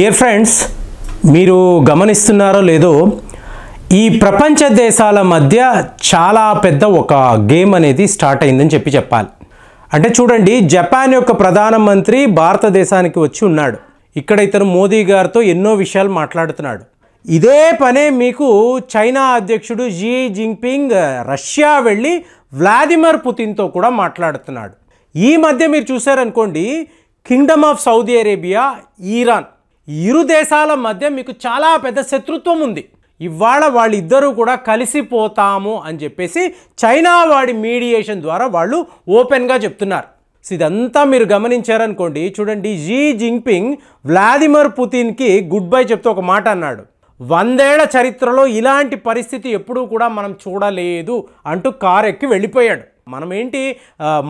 ఏ friends మీరు గమనిస్తున్నారో లేదో ఈ ప్రపంచ దేశాల మధ్య చాలా పెద్ద ఒక గేమ్ అనేది స్టార్ట్ అయిందని చెప్పి చెప్పాలి అంటే చూడండి జపాన్ యొక్క ప్రధానమంత్రి భారతదేశానికి వచ్చి ఉన్నాడు ఇక్కడ ఇతను మోదీ గారితో ఎన్నో విషయాలు మాట్లాడుతున్నాడు ఇదే పనే మీకు చైనా అధ్యక్షుడు జీ జింగ్పింగ్ రష్యా వెళ్ళి వ్లాదిమిర్ పుతిన్తో కూడా మాట్లాడుతున్నాడు ఈ మధ్య మీరు చూసారనుకోండి kingdom of Saudi Arabia Iran ఇరు దేశాల మధ్య మీకు చాలా పెద్ద శత్రుత్వం ఉంది ఇవాళ వాళ్ళిద్దరూ కూడా కలిసిపోతాము అని చెప్పేసి చైనా వాడి మీడియేషన్ ద్వారా వాళ్ళు ఓపెన్గా చెప్తున్నారు సో ఇదంతా మీరు గమనించారనుకోండి చూడండి జీ జింగ్పింగ్ వ్లాదిమిర్ పుతిన్కి గుడ్ బై చెప్తూ ఒక మాట అన్నాడు వందేళ్ల చరిత్రలో ఇలాంటి పరిస్థితి ఎప్పుడూ కూడా మనం చూడలేదు అంటూ కారు ఎక్కి వెళ్ళిపోయాడు మనం ఏంటి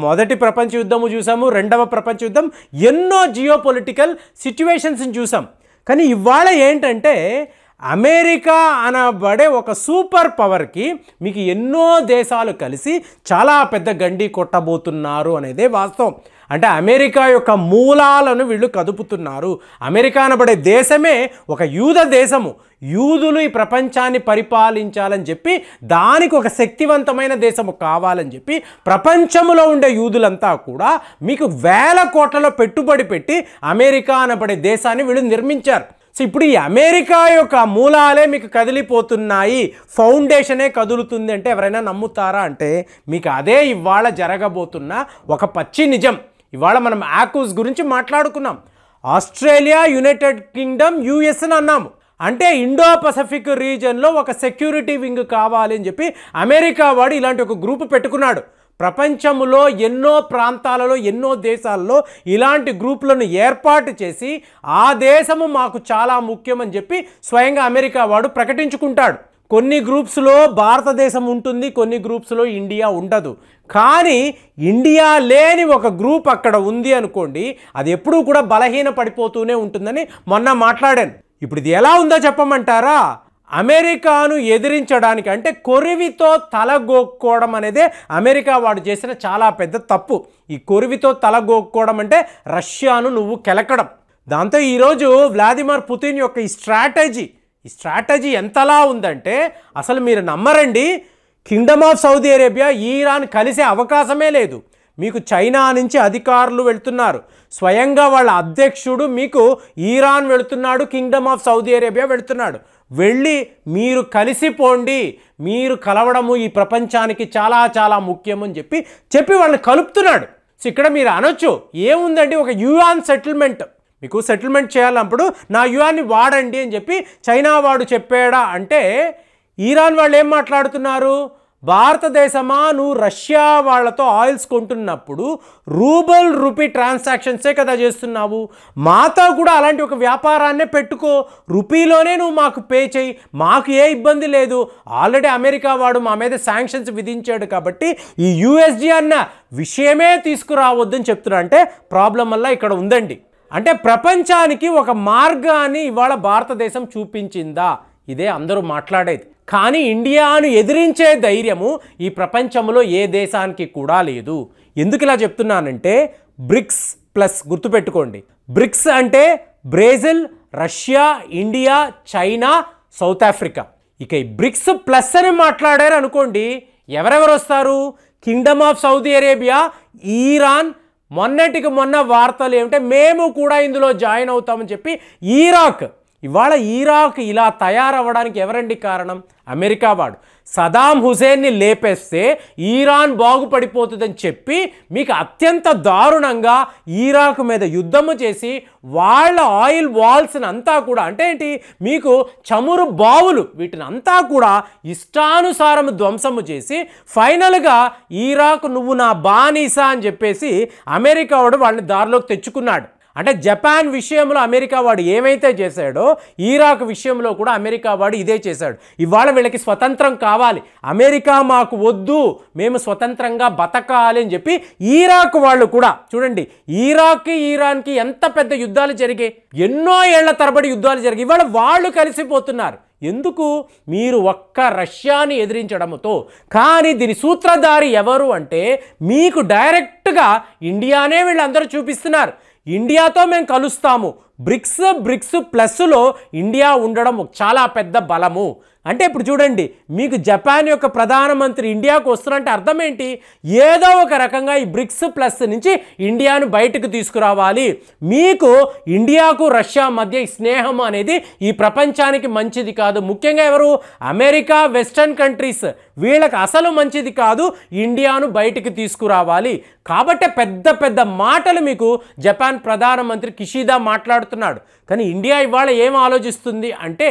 మొదటి ప్రపంచ యుద్ధము చూసాము రెండవ ప్రపంచ యుద్ధం ఎన్నో పొలిటికల్ సిచ్యువేషన్స్ని చూసాం కానీ ఇవాళ ఏంటంటే అమెరికా అనబడే ఒక సూపర్ పవర్కి మీకు ఎన్నో దేశాలు కలిసి చాలా పెద్ద గండి కొట్టబోతున్నారు అనేదే వాస్తవం అంటే అమెరికా యొక్క మూలాలను వీళ్ళు కదుపుతున్నారు అమెరికా అనబడే దేశమే ఒక యూద దేశము యూదులు ఈ ప్రపంచాన్ని పరిపాలించాలని చెప్పి దానికి ఒక శక్తివంతమైన దేశము కావాలని చెప్పి ప్రపంచంలో ఉండే యూదులంతా కూడా మీకు వేల కోట్లలో పెట్టుబడి పెట్టి అమెరికా అనబడే దేశాన్ని వీళ్ళు నిర్మించారు సో ఇప్పుడు ఈ అమెరికా యొక్క మూలాలే మీకు కదిలిపోతున్నాయి ఫౌండేషనే కదులుతుంది అంటే ఎవరైనా నమ్ముతారా అంటే మీకు అదే ఇవాళ జరగబోతున్న ఒక పచ్చి నిజం ఇవాళ మనం యాకూస్ గురించి మాట్లాడుకున్నాం ఆస్ట్రేలియా యునైటెడ్ కింగ్డమ్ యుఎస్ అని అన్నాము అంటే ఇండో పసిఫిక్ రీజన్లో ఒక సెక్యూరిటీ వింగ్ కావాలి అని చెప్పి అమెరికా వాడు ఇలాంటి ఒక గ్రూప్ పెట్టుకున్నాడు ప్రపంచంలో ఎన్నో ప్రాంతాలలో ఎన్నో దేశాల్లో ఇలాంటి గ్రూపులను ఏర్పాటు చేసి ఆ దేశము మాకు చాలా ముఖ్యమని చెప్పి స్వయంగా అమెరికా వాడు ప్రకటించుకుంటాడు కొన్ని గ్రూప్స్లో భారతదేశం ఉంటుంది కొన్ని గ్రూప్స్లో ఇండియా ఉండదు కానీ ఇండియా లేని ఒక గ్రూప్ అక్కడ ఉంది అనుకోండి అది ఎప్పుడూ కూడా బలహీన పడిపోతూనే ఉంటుందని మొన్న మాట్లాడాను ఇప్పుడు ఇది ఎలా ఉందో చెప్పమంటారా అమెరికాను ఎదిరించడానికి అంటే కొరివితో తలగోక్కోవడం అనేది అమెరికా వాడు చేసిన చాలా పెద్ద తప్పు ఈ కొరివితో తలగోక్కోవడం అంటే రష్యాను నువ్వు కెలకడం దాంతో ఈరోజు వ్లాదిమిర్ పుతిన్ యొక్క ఈ స్ట్రాటజీ ఈ స్ట్రాటజీ ఎంతలా ఉందంటే అసలు మీరు నమ్మరండి kingdom of Saudi Arabia Iran కలిసే అవకాశమే లేదు మీకు చైనా నుంచి అధికారులు వెళుతున్నారు స్వయంగా వాళ్ళ అధ్యక్షుడు మీకు ఈరాన్ వెళుతున్నాడు కింగ్డమ్ ఆఫ్ సౌదీ అరేబియా వెళుతున్నాడు వెళ్ళి మీరు కలిసిపోండి మీరు కలవడము ఈ ప్రపంచానికి చాలా చాలా ముఖ్యం అని చెప్పి చెప్పి వాళ్ళని కలుపుతున్నాడు సో ఇక్కడ మీరు అనొచ్చు ఏముందండి ఒక యుఆన్ సెటిల్మెంట్ మీకు సెటిల్మెంట్ చేయాలన్నప్పుడు నా యువాన్ని వాడండి అని చెప్పి చైనా వాడు చెప్పాడా అంటే ఈరాన్ వాళ్ళు ఏం మాట్లాడుతున్నారు భారతదేశమా నువ్వు రష్యా వాళ్ళతో ఆయిల్స్ కొంటున్నప్పుడు రూబల్ రూపీ ట్రాన్సాక్షన్సే కదా చేస్తున్నావు మాతో కూడా అలాంటి ఒక వ్యాపారాన్నే పెట్టుకో రూపీలోనే నువ్వు మాకు పే చేయి మాకు ఏ ఇబ్బంది లేదు ఆల్రెడీ అమెరికా వాడు మా మీద శాంక్షన్స్ విధించాడు కాబట్టి ఈ యూఎస్జీ అన్న విషయమే తీసుకురావద్దని చెప్తున్నా అంటే ప్రాబ్లం వల్ల ఇక్కడ ఉందండి అంటే ప్రపంచానికి ఒక మార్గాన్ని ఇవాళ భారతదేశం చూపించిందా ఇదే అందరూ మాట్లాడేది కానీ ఇండియాను ఎదిరించే ధైర్యము ఈ ప్రపంచంలో ఏ దేశానికి కూడా లేదు ఎందుకు ఇలా చెప్తున్నానంటే బ్రిక్స్ ప్లస్ గుర్తుపెట్టుకోండి బ్రిక్స్ అంటే Brazil Russia India China South Africa ఇక ఈ బ్రిక్స్ ప్లస్ అని మాట్లాడారు అనుకోండి ఎవరెవరు వస్తారు kingdom of Saudi Arabia Iran మొన్నటికి మొన్న వార్తలు ఏమిటంటే మేము కూడా ఇందులో జాయిన్ అవుతామని చెప్పి ఈరాక్ ఇవాళ ఈరాక్ ఇలా తయారవ్వడానికి ఎవరండి కారణం అమెరికా వాడు సదాం హుసేన్ని లేపేస్తే ఈరాన్ బాగుపడిపోతుందని చెప్పి మీకు అత్యంత దారుణంగా ఈరాక్ మీద యుద్ధము చేసి వాళ్ళ ఆయిల్ వాల్స్ని అంతా కూడా అంటే ఏంటి మీకు చమురు బావులు వీటిని అంతా కూడా ఇష్టానుసారం ధ్వంసము చేసి ఫైనల్గా ఈరాక్ నువ్వు నా బానీసా అని చెప్పేసి అమెరికా వాడు వాళ్ళని దారిలోకి తెచ్చుకున్నాడు అంటే జపాన్ విషయంలో అమెరికా వాడు ఏమైతే చేశాడో ఈరాక్ విషయంలో కూడా అమెరికా వాడు ఇదే చేశాడు ఇవాళ వీళ్ళకి స్వతంత్రం కావాలి అమెరికా మాకు వద్దు మేము స్వతంత్రంగా బతకాలి అని చెప్పి ఈరాక్ వాళ్ళు కూడా చూడండి ఈరాక్కి ఈరాన్కి ఎంత పెద్ద యుద్ధాలు జరిగాయి ఎన్నో ఏళ్ల తరబడి యుద్ధాలు జరిగాయి ఇవాళ వాళ్ళు కలిసిపోతున్నారు ఎందుకు మీరు ఒక్క రష్యాని ఎదిరించడంతో కానీ దీని సూత్రధారి ఎవరు అంటే మీకు డైరెక్ట్గా ఇండియానే వీళ్ళందరూ చూపిస్తున్నారు ఇండియాతో మేము కలుస్తాము బ్రిక్స్ బ్రిక్స్ ప్లస్లో ఇండియా ఉండడం చాలా పెద్ద బలము అంటే ఇప్పుడు చూడండి మీకు జపాన్ యొక్క ప్రధానమంత్రి ఇండియాకు వస్తున్నంటే అర్థం ఏంటి ఏదో ఒక రకంగా ఈ బ్రిక్స్ ప్లస్ నుంచి ఇండియాను బయటకు తీసుకురావాలి మీకు ఇండియాకు రష్యా మధ్య స్నేహం అనేది ఈ ప్రపంచానికి మంచిది కాదు ముఖ్యంగా ఎవరు అమెరికా వెస్టర్న్ కంట్రీస్ వీళ్ళకి అసలు మంచిది కాదు ఇండియాను బయటికి తీసుకురావాలి కాబట్టి పెద్ద పెద్ద మాటలు మీకు జపాన్ ప్రధానమంత్రి కిషిదా మాట్లాడుతున్నాడు కానీ ఇండియా ఇవాళ ఏం ఆలోచిస్తుంది అంటే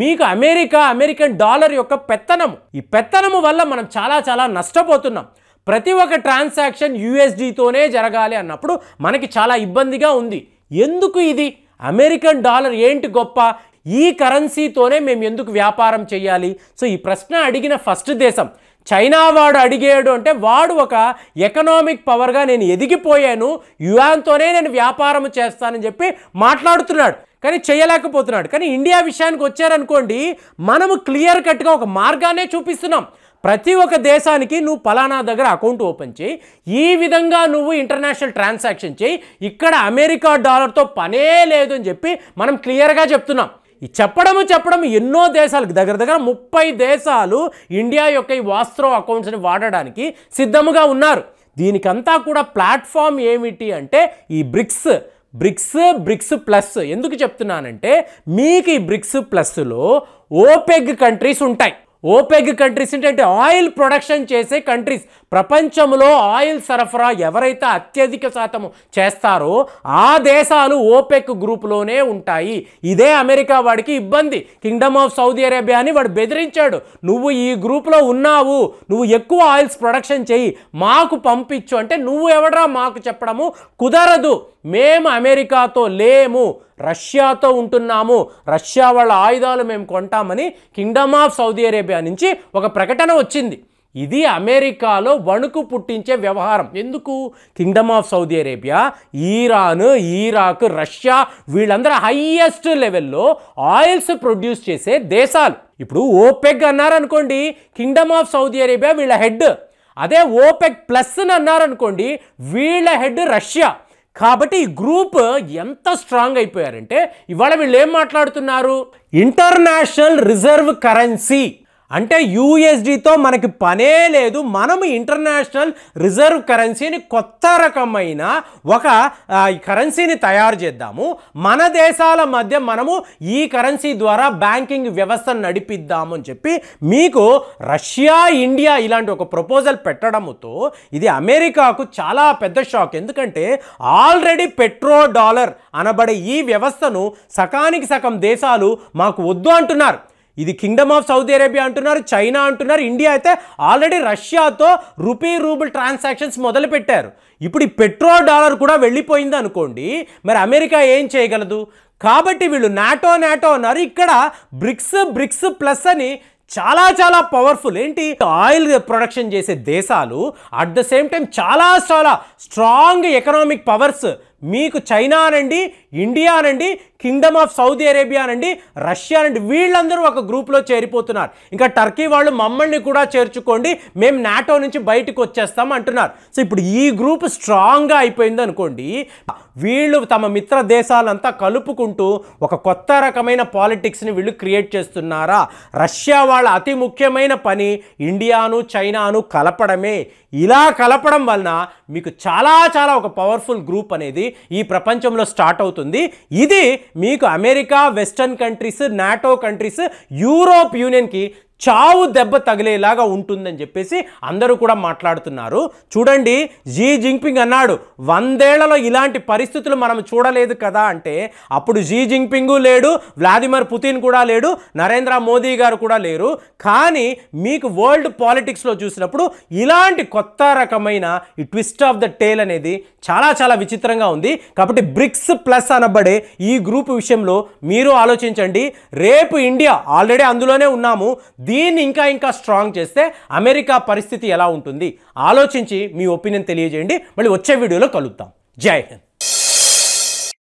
మీకు అమెరికా అమెరికా అమెరికన్ డాలర్ యొక్క పెత్తనము ఈ పెత్తనము వల్ల మనం చాలా చాలా నష్టపోతున్నాం ప్రతి ఒక్క ట్రాన్సాక్షన్ యూఎస్డీతోనే జరగాలి అన్నప్పుడు మనకి చాలా ఇబ్బందిగా ఉంది ఎందుకు ఇది అమెరికన్ డాలర్ ఏంటి గొప్ప ఈ కరెన్సీతోనే మేము ఎందుకు వ్యాపారం చేయాలి సో ఈ ప్రశ్న అడిగిన ఫస్ట్ దేశం చైనా వాడు అడిగాడు అంటే వాడు ఒక ఎకనామిక్ పవర్గా నేను ఎదిగిపోయాను యువాన్తోనే నేను వ్యాపారం చేస్తానని చెప్పి మాట్లాడుతున్నాడు కానీ చేయలేకపోతున్నాడు కానీ ఇండియా విషయానికి వచ్చారనుకోండి మనము క్లియర్ కట్గా ఒక మార్గానే చూపిస్తున్నాం ప్రతి ఒక్క దేశానికి నువ్వు పలానా దగ్గర అకౌంట్ ఓపెన్ చేయి ఈ విధంగా నువ్వు ఇంటర్నేషనల్ ట్రాన్సాక్షన్ చేయి ఇక్కడ అమెరికా డాలర్తో పనే లేదు అని చెప్పి మనం క్లియర్గా చెప్తున్నాం ఈ చెప్పడము చెప్పడం ఎన్నో దేశాలకు దగ్గర దగ్గర ముప్పై దేశాలు ఇండియా యొక్క ఈ వాస్త్రో అకౌంట్స్ని వాడడానికి సిద్ధముగా ఉన్నారు దీనికంతా కూడా ప్లాట్ఫామ్ ఏమిటి అంటే ఈ బ్రిక్స్ బ్రిక్స్ బ్రిక్స్ ప్లస్ ఎందుకు చెప్తున్నానంటే మీకు ఈ బ్రిక్స్ ప్లస్లో ఓపెగ్ కంట్రీస్ ఉంటాయి ఓపెగ్ కంట్రీస్ ఏంటంటే ఆయిల్ ప్రొడక్షన్ చేసే కంట్రీస్ ప్రపంచంలో ఆయిల్ సరఫరా ఎవరైతే అత్యధిక శాతం చేస్తారో ఆ దేశాలు ఓపెక్ గ్రూప్లోనే ఉంటాయి ఇదే అమెరికా వాడికి ఇబ్బంది కింగ్డమ్ ఆఫ్ సౌదీ అరేబియా అని వాడు బెదిరించాడు నువ్వు ఈ గ్రూప్లో ఉన్నావు నువ్వు ఎక్కువ ఆయిల్స్ ప్రొడక్షన్ చేయి మాకు పంపించు అంటే నువ్వు ఎవడరా మాకు చెప్పడము కుదరదు మేము అమెరికాతో లేము రష్యాతో ఉంటున్నాము రష్యా వాళ్ళ ఆయుధాలు మేము కొంటామని కింగ్డమ్ ఆఫ్ సౌదీ అరేబియా నుంచి ఒక ప్రకటన వచ్చింది ఇది అమెరికాలో వణుకు పుట్టించే వ్యవహారం ఎందుకు kingdom of Saudi Arabia Iran Iraq Russia వీళ్ళందరూ హయ్యెస్ట్ లెవెల్లో ఆయిల్స్ ప్రొడ్యూస్ చేసే దేశాలు ఇప్పుడు ఓపెక్ అన్నారనుకోండి కింగ్డమ్ ఆఫ్ సౌదీ అరేబియా వీళ్ళ హెడ్ అదే ఓపెక్ ప్లస్ అని అన్నారనుకోండి వీళ్ళ హెడ్ రష్యా కాబట్టి ఈ గ్రూప్ ఎంత స్ట్రాంగ్ అయిపోయారంటే ఇవాళ వీళ్ళు ఏం మాట్లాడుతున్నారు ఇంటర్నేషనల్ రిజర్వ్ కరెన్సీ అంటే యుఎస్డితో మనకి పనే లేదు మనము ఇంటర్నేషనల్ రిజర్వ్ కరెన్సీని కొత్త రకమైన ఒక కరెన్సీని తయారు చేద్దాము మన దేశాల మధ్య మనము ఈ కరెన్సీ ద్వారా బ్యాంకింగ్ వ్యవస్థ నడిపిద్దాము అని చెప్పి మీకు రష్యా ఇండియా ఇలాంటి ఒక ప్రపోజల్ పెట్టడంతో ఇది అమెరికాకు చాలా పెద్ద షాక్ ఎందుకంటే ఆల్రెడీ పెట్రో డాలర్ అనబడే ఈ వ్యవస్థను సకానికి సగం దేశాలు మాకు వద్దు అంటున్నారు ఇది కింగ్డమ్ ఆఫ్ సౌదీ అరేబియా అంటున్నారు చైనా అంటున్నారు ఇండియా అయితే ఆల్రెడీ రష్యాతో రూపీ రూబుల్ ట్రాన్సాక్షన్స్ మొదలుపెట్టారు ఇప్పుడు ఈ పెట్రోల్ డాలర్ కూడా వెళ్ళిపోయింది అనుకోండి మరి అమెరికా ఏం చేయగలదు కాబట్టి వీళ్ళు నాటో నాటో అన్నారు ఇక్కడ బ్రిక్స్ బ్రిక్స్ ప్లస్ అని చాలా చాలా పవర్ఫుల్ ఏంటి ఆయిల్ ప్రొడక్షన్ చేసే దేశాలు అట్ ద సేమ్ టైం చాలా చాలా స్ట్రాంగ్ ఎకనామిక్ పవర్స్ మీకు చైనా అనండి ఇండియా అనండి కింగ్డమ్ ఆఫ్ సౌదీ అరేబియా అనండి రష్యా అనండి వీళ్ళందరూ ఒక గ్రూప్లో చేరిపోతున్నారు ఇంకా టర్కీ వాళ్ళు మమ్మల్ని కూడా చేర్చుకోండి మేము నాటో నుంచి బయటకు వచ్చేస్తాం అంటున్నారు సో ఇప్పుడు ఈ గ్రూప్ స్ట్రాంగ్గా అయిపోయింది అనుకోండి వీళ్ళు తమ మిత్ర దేశాలంతా కలుపుకుంటూ ఒక కొత్త రకమైన పాలిటిక్స్ని వీళ్ళు క్రియేట్ చేస్తున్నారా రష్యా వాళ్ళ అతి ముఖ్యమైన పని ఇండియాను చైనాను కలపడమే ఇలా కలపడం వలన మీకు చాలా చాలా ఒక పవర్ఫుల్ గ్రూప్ అనేది ఈ ప్రపంచంలో స్టార్ట్ అవుతుంది ఇది మీకు America western countries NATO countries Europe యూనియన్కి చావు దెబ్బ తగిలేలాగా ఉంటుందని చెప్పేసి అందరూ కూడా మాట్లాడుతున్నారు చూడండి జీ జింగ్పింగ్ అన్నాడు వందేళ్లలో ఇలాంటి పరిస్థితులు మనం చూడలేదు కదా అంటే అప్పుడు జీ జింగ్పింగు లేడు వ్లాదిమిర్ పుతిన్ కూడా లేడు నరేంద్ర మోదీ గారు కూడా లేరు కానీ మీకు వరల్డ్ పాలిటిక్స్లో చూసినప్పుడు ఇలాంటి కొత్త రకమైన ఈ ట్విస్ట్ ఆఫ్ ద టేల్ అనేది చాలా చాలా విచిత్రంగా ఉంది కాబట్టి బ్రిక్స్ ప్లస్ అనబడే ఈ గ్రూప్ విషయంలో మీరు ఆలోచించండి రేపు ఇండియా ఆల్రెడీ అందులోనే ఉన్నాము దీన్ని ఇంకా ఇంకా స్ట్రాంగ్ చేస్తే అమెరికా పరిస్థితి ఎలా ఉంటుంది ఆలోచించి మీ ఒపీనియన్ తెలియజేయండి మళ్ళీ వచ్చే వీడియోలో కలుద్దాం జై హింద్